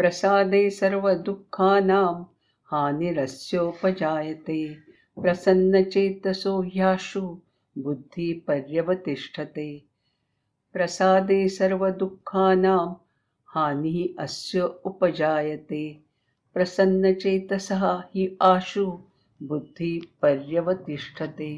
प्रसादे सर्वदुःखानां हानिरस्योपजायते प्रसन्नचेतसो ह्याशु बुद्धिपर्यवतिष्ठते प्रसादे सर्वदुःखानां हानिः अस्य उपजायते प्रसन्नचेतसः हि आशु बुद्धिपर्यवतिष्ठते